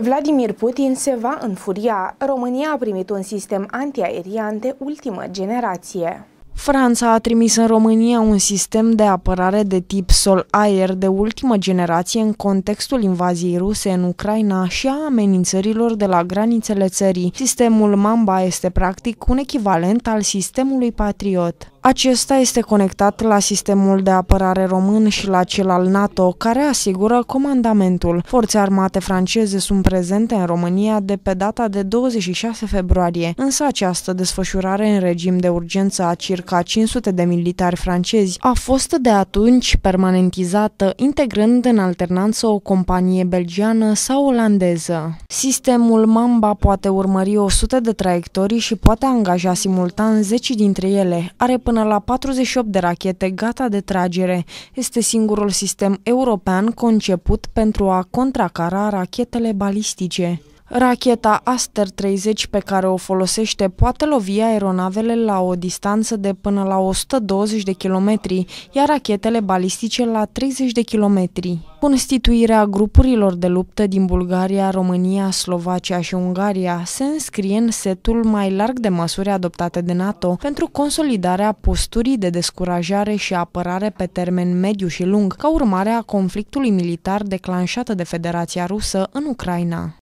Vladimir Putin se va înfuria. România a primit un sistem antiaerian de ultimă generație. Franța a trimis în România un sistem de apărare de tip sol-aer de ultimă generație în contextul invaziei ruse în Ucraina și a amenințărilor de la granițele țării. Sistemul Mamba este practic un echivalent al sistemului Patriot. Acesta este conectat la sistemul de apărare român și la cel al NATO, care asigură comandamentul. Forțe armate franceze sunt prezente în România de pe data de 26 februarie, însă această desfășurare în regim de urgență a circa 500 de militari francezi a fost de atunci permanentizată, integrând în alternanță o companie belgiană sau olandeză. Sistemul Mamba poate urmări 100 de traiectorii și poate angaja simultan 10 dintre ele, are până până la 48 de rachete gata de tragere. Este singurul sistem european conceput pentru a contracara rachetele balistice. Racheta Aster 30 pe care o folosește poate lovi aeronavele la o distanță de până la 120 de kilometri, iar rachetele balistice la 30 de kilometri. Constituirea grupurilor de luptă din Bulgaria, România, Slovacia și Ungaria se înscrie în setul mai larg de măsuri adoptate de NATO pentru consolidarea posturii de descurajare și apărare pe termen mediu și lung, ca urmare a conflictului militar declanșat de Federația Rusă în Ucraina.